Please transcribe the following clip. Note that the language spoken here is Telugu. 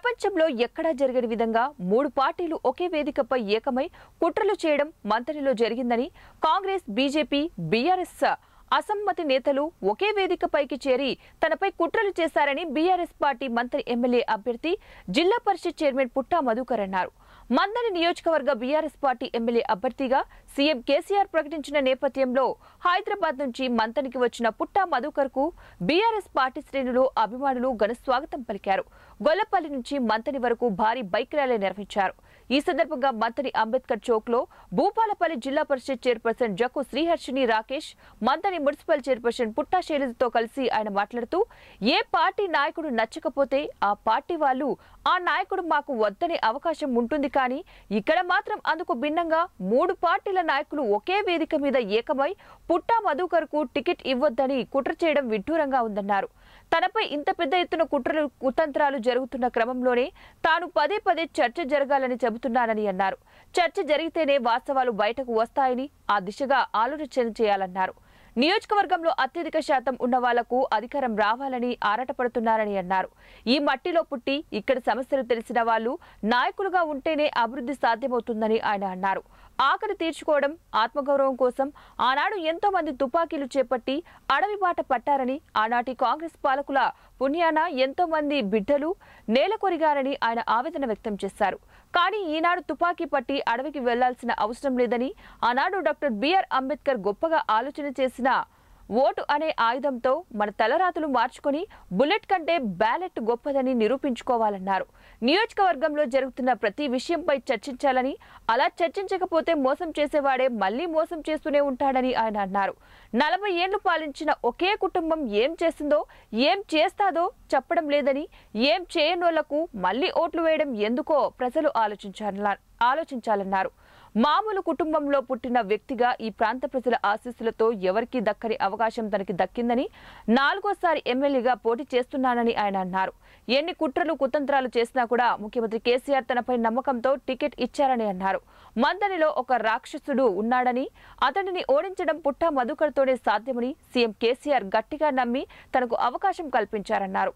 ప్రపంచంలో ఎక్కడా జరిగని విధంగా మూడు పార్టీలు ఒకే వేదికపై ఏకమై కుట్రలు చేయడం మంత్రిలో జరిగిందని కాంగ్రెస్ బీజేపీ బీఆర్ఎస్ అసమ్మతి నేతలు ఒకే వేదికపైకి చేరి తనపై కుట్రలు చేశారని బీఆర్ఎస్ పార్టీ మంత్రి ఎమ్మెల్యే అభ్యర్థి జిల్లా పరిషత్ చైర్మన్ పుట్టా మధుకర్ అన్నారు మందని నియోజకవర్గ బీఆర్ఎస్ పార్టీ ఎమ్మెల్యే అభ్యర్థిగా సీఎం కేసీఆర్ ప్రకటించిన నేపథ్యంలో హైదరాబాద్ నుంచి మంతనికి వచ్చిన పుట్టా మధుకర్ కు బీఆర్ఎస్ పార్టీ శ్రేణులు అభిమానులు ఘనస్వాగతం పలికారు గొల్లపల్లి నుంచి మంతని వరకు భారీ బైక్ ర్యాలీ నిర్వహించారు ఈ సందర్భంగా మంత్రి అంబేద్కర్ చౌక్ లో భూపాలపల్లి జిల్లా పరిషత్ చైర్పర్సన్ జక్కు శ్రీహర్షిని రాకేష్ మంత్రి మున్సిపల్ చైర్పర్సన్ పుట్టా శైలజతో కలిసి ఆయన మాట్లాడుతూ ఏ పార్టీ నాయకుడు నచ్చకపోతే ఆ పార్టీ వాళ్ళు ఆ నాయకుడు మాకు వద్దనే అవకాశం ఉంటుంది కానీ ఇక్కడ మాత్రం అందుకు భిన్నంగా మూడు పార్టీల నాయకులు ఒకే వేదిక మీద ఏకమై పుట్టా మధుకర్ కు టికెట్ ఇవ్వొద్దని కుట్ర చేయడం విడ్డూరంగా ఉందన్నారు తనపై ఇంత పెద్ద ఎత్తున కుట్రలు కుతంత్రాలు జరుగుతున్న క్రమంలోనే తాను పదే పదే చర్చ జరగాలని చెబుతూ నమ్ముతున్నానని అన్నారు చర్చ జరిగితేనే వాస్తవాలు బయటకు వస్తాయని ఆ దిశగా ఆలోచన చేయాలన్నారు నియోజకవర్గంలో అత్యధిక శాతం ఉన్న వాళ్లకు అధికారం రావాలని ఆరాటపడుతున్నారని అన్నారు ఈ మట్టిలో పుట్టి ఇక్కడ సమస్యలు తెలిసిన వాళ్ళు నాయకులుగా ఉంటేనే అభివృద్ధి సాధ్యమవుతుందని ఆయన అన్నారు ఆకలి తీర్చుకోవడం ఆత్మగౌరవం కోసం ఆనాడు ఎంతో మంది తుపాకీలు చేపట్టి అడవి బాట పట్టారని ఆనాటి కాంగ్రెస్ పాలకుల పుణ్యాన ఎంతో మంది బిడ్డలు నేల కొరిగారని ఆయన ఆవేదన వ్యక్తం చేశారు కానీ ఈనాడు తుపాకీ పట్టి అడవికి వెళ్లాల్సిన అవసరం లేదని ఆనాడు డాక్టర్ బిఆర్ అంబేద్కర్ గొప్పగా ఆలోచన చేసి చేసిన ఓటు అనే ఆయుధంతో మన తలరాతులు మార్చుకొని బుల్లెట్ కంటే బ్యాలెట్ గొప్పదని నిరూపించుకోవాలన్నారు నియోజకవర్గంలో జరుగుతున్న ప్రతి విషయంపై చర్చించాలని అలా చర్చించకపోతే మోసం చేసేవాడే మళ్లీ మోసం చేస్తూనే ఉంటాడని ఆయన అన్నారు నలభై ఏళ్లు పాలించిన ఒకే కుటుంబం ఏం చేసిందో ఏం చేస్తాదో చెప్పడం లేదని ఏం చేయనోళ్లకు మళ్లీ ఓట్లు వేయడం ఎందుకో ప్రజలు ఆలోచించాలన్నారు మామూలు కుటుంబంలో పుట్టిన వ్యక్తిగా ఈ ప్రాంత ప్రజల ఆశీస్సులతో ఎవరికీ దక్కని అవకాశం తనకి దక్కిందని నాలుగోసారి ఎమ్మెల్యేగా పోటీ చేస్తున్నానని ఆయన అన్నారు ఎన్ని కుట్రలు కుతంత్రాలు చేసినా కూడా ముఖ్యమంత్రి కేసీఆర్ తనపై నమ్మకంతో టికెట్ ఇచ్చారని అన్నారు మందనిలో ఒక రాక్షసుడు ఉన్నాడని అతడిని ఓడించడం పుట్ట మధుకర్తోనే సాధ్యమని సీఎం కేసీఆర్ గట్టిగా నమ్మి తనకు అవకాశం కల్పించారన్నారు